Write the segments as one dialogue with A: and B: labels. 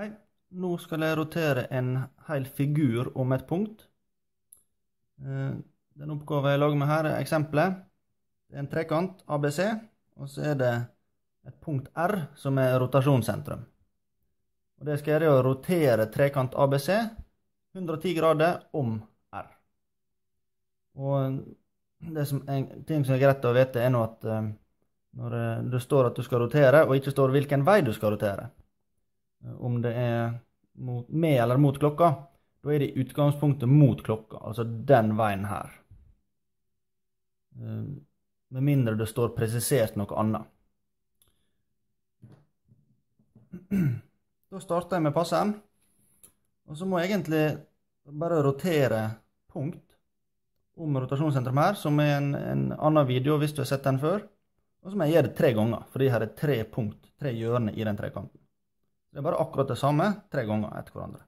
A: Hei, nå skal jeg rotere en hel figur om et punkt. Eh, den oppgaven jeg lager med her, er eksempelet. Det er en trekant, ABC, og så er det et punkt R, som er rotasjonssentrum. Og det skal jeg gjøre å rotere trekant ABC 110 grader om R. Og eh, det som er, ting som er greit å vite, er nå at eh, når det står at du skal rotere, og ikke står hvilken vei du skal rotere, Eh, om det er mot, med eller mot klokka, da er det i utgangspunktet mot klokka, altså den veien her. Eh, med mindre det står presisert noe annet. Da starter jeg med passen. Og så må jeg egentlig bare rotere punkt om rotasjonssentrum her, som er en, en, annen video hvis du har sett den før. Og så må jeg gjøre det tre ganger, fordi her er tre punkt, tre hjørner i den trekanten det er bare akkurat det samme tre ganger etter hverandre.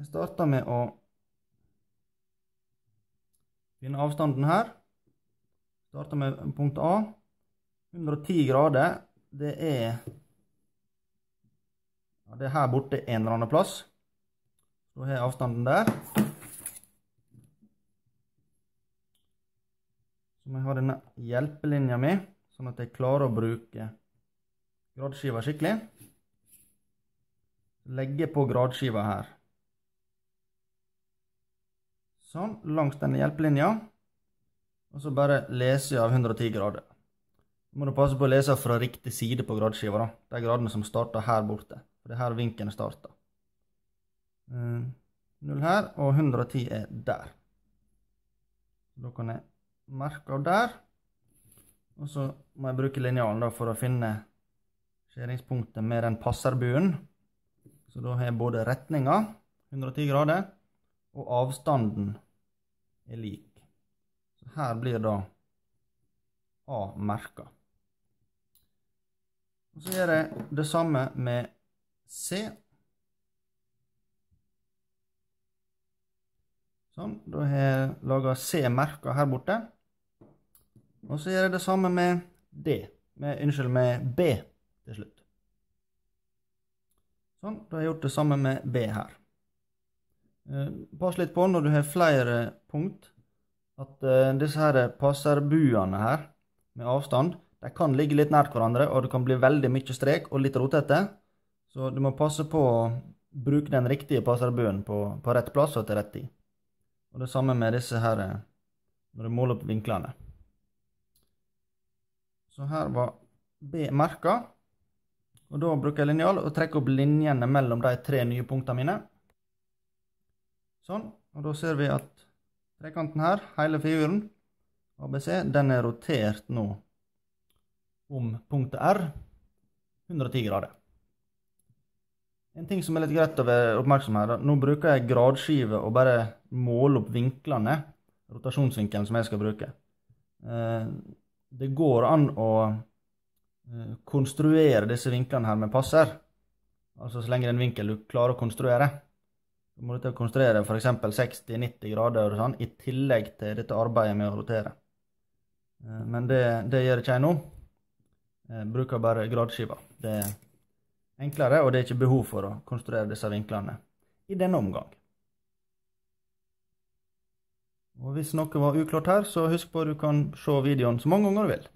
A: Jeg starter med å finne avstanden her. Starter med punkt A. 110 grader, det er ja, Det er her borte en eller annen plass. Så har jeg avstanden der. Så må jeg ha denne hjelpelinja mi. Sånn at jeg klarer å bruke gradskiva skikkelig. Legge på gradskiva her. Sånn, langs denne hjelpelinja. Og så bare leser jeg av 110 grader. Så må du passe på å lese fra riktig side på gradskiva. da. De gradene som starter her borte. For det er her vinkelen starter. Eh, null her, og 110 er der. Da kan jeg merke av der. Og så må jeg bruke linjalen for å finne skjæringspunktet med den passerbuen. Så da har jeg både retninga, 110 grader, og avstanden er lik. Så her blir da A merka. Og så gjør jeg det samme med C. Sånn. Da har jeg laga C merka her borte. Og så gjør jeg det samme med D. Med, unnskyld, med B til slutt. Sånn. Da har jeg gjort det samme med B her. Eh, pass litt på når du har flere punkt, at eh, disse her passerbuene her, med avstand, de kan ligge litt nært hverandre, og det kan bli veldig mye strek og litt rotete. Så du må passe på å bruke den riktige passerbuen på, på rett plass og til rett tid. Og det samme med disse her eh, når du måler opp vinklene. Så her var B merka. Og da bruker jeg linjal og trekker opp linjene mellom de tre nye punktene mine. Sånn. Og da ser vi at trekanten her, hele figuren, ABC, den er rotert nå om punktet R 110 grader. En ting som er litt greit å være oppmerksom her, nå bruker jeg gradskive og bare måler opp vinklene, rotasjonsvinkelen som jeg skal bruke. Eh, det går an å eh, konstruere disse vinklene her med passer. Altså så lenge det er en vinkel du klarer å konstruere. så må du til å konstruere f.eks. 60-90 grader og sånn, i tillegg til dette arbeidet med å rotere. Eh, men det, det gjør ikke jeg nå. Jeg bruker bare gradeskiva. Det er enklere, og det er ikke behov for å konstruere disse vinklene i denne omgang. Og Hvis noe var uklart her, så husk på at du kan se videoen så mange ganger du vil.